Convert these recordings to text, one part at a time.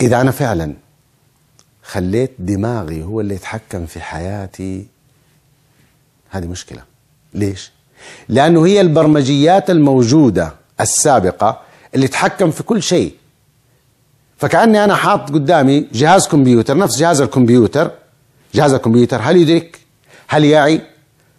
إذا أنا فعلا خليت دماغي هو اللي يتحكم في حياتي هذه مشكلة ليش؟ لأنه هي البرمجيات الموجودة السابقة اللي تحكم في كل شيء فكأني أنا حاط قدامي جهاز كمبيوتر نفس جهاز الكمبيوتر جهاز الكمبيوتر هل يدرك؟ هل يعي؟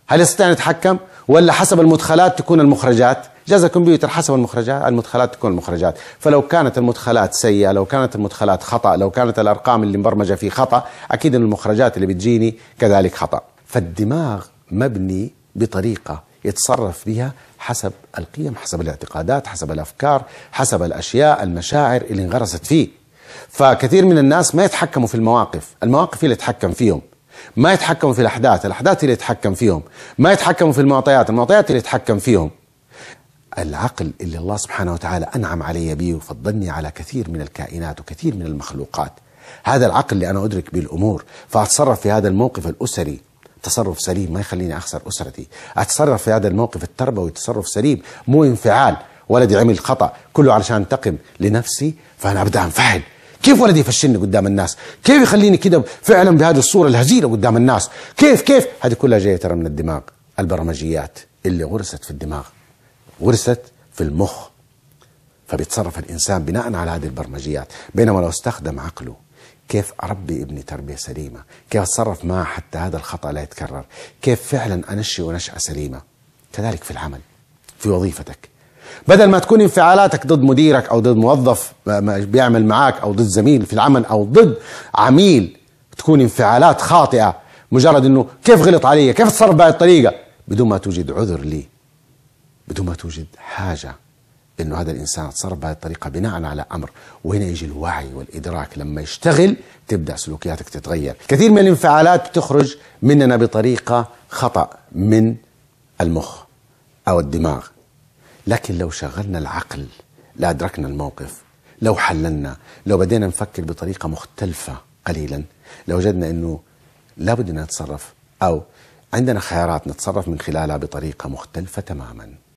هل يستطيع أن يتحكم؟ ولا حسب المدخلات تكون المخرجات؟ جهاز الكمبيوتر حسب المخرجات المدخلات تكون المخرجات فلو كانت المدخلات سيئة لو كانت المدخلات خطأ لو كانت الأرقام اللي مبرمجة فيه خطأ أكيد أن المخرجات اللي بتجيني كذلك خطأ فالدماغ مبني بطريقة يتصرف بها حسب القيم حسب الاعتقادات حسب الأفكار حسب الأشياء المشاعر اللي انغرست فيه فكثير من الناس ما يتحكموا في المواقف المواقف اللي يتحكم فيهم ما يتحكموا في الأحداث الأحداث اللي يتحكم فيهم ما يتحكموا في المعطيات المعطيات اللي يتحكم فيهم العقل اللي الله سبحانه وتعالى أنعم علي به وفضلني على كثير من الكائنات وكثير من المخلوقات هذا العقل اللي أنا أدرك به الأمور فأتصرف في هذا الموقف الأسري تصرف سليم ما يخليني أخسر أسرتي أتصرف في هذا الموقف التربوي تصرف سليم مو انفعال ولدي عمل خطأ كله علشان انتقم لنفسي فأنا أبدأ أنفعل كيف ولدي يفشلني قدام الناس كيف يخليني كده فعلا بهذه الصورة الهزيلة قدام الناس كيف كيف هذه كلها جاية ترى من الدماغ البرمجيات اللي غرست في الدماغ ورثت في المخ فبيتصرف الإنسان بناء على هذه البرمجيات بينما لو استخدم عقله كيف أربي ابني تربية سليمة كيف أتصرف معه حتى هذا الخطأ لا يتكرر كيف فعلا أنشئ نشأة سليمة كذلك في العمل في وظيفتك بدل ما تكون انفعالاتك ضد مديرك أو ضد موظف بيعمل معك أو ضد زميل في العمل أو ضد عميل تكون انفعالات خاطئة مجرد أنه كيف غلط علي كيف اتصرف بهذه الطريقة بدون ما توجد عذر لي بدون ما توجد حاجة انه هذا الانسان تصرف بهذه الطريقه بناء على امر وهنا يجي الوعي والادراك لما يشتغل تبدا سلوكياتك تتغير كثير من الانفعالات بتخرج مننا بطريقه خطا من المخ او الدماغ لكن لو شغلنا العقل لادركنا الموقف لو حللنا لو بدينا نفكر بطريقه مختلفه قليلا لوجدنا انه لا ان نتصرف او عندنا خيارات نتصرف من خلالها بطريقه مختلفه تماما